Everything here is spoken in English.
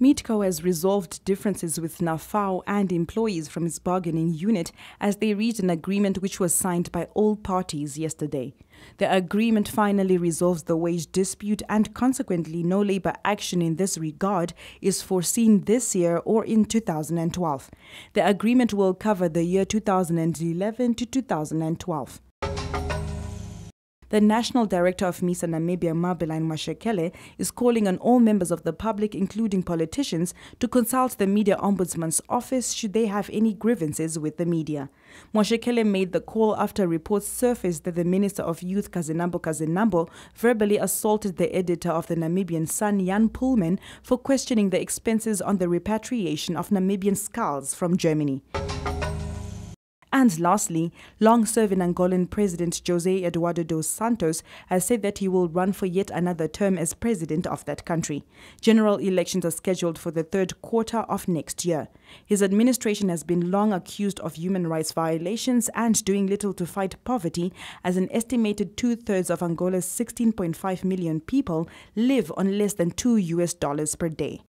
Mitko has resolved differences with NAFAO and employees from its bargaining unit as they reached an agreement which was signed by all parties yesterday. The agreement finally resolves the wage dispute and consequently no labor action in this regard is foreseen this year or in 2012. The agreement will cover the year 2011 to 2012. The National Director of MISA Namibia, Mabeline Mashekele, is calling on all members of the public, including politicians, to consult the Media Ombudsman's office should they have any grievances with the media. Mashekele made the call after reports surfaced that the Minister of Youth, Kazinambo Kazinambo, verbally assaulted the editor of the Namibian Sun, Jan Pullman, for questioning the expenses on the repatriation of Namibian skulls from Germany. And lastly, long serving Angolan President Jose Eduardo dos Santos has said that he will run for yet another term as president of that country. General elections are scheduled for the third quarter of next year. His administration has been long accused of human rights violations and doing little to fight poverty, as an estimated two thirds of Angola's 16.5 million people live on less than 2 US dollars per day.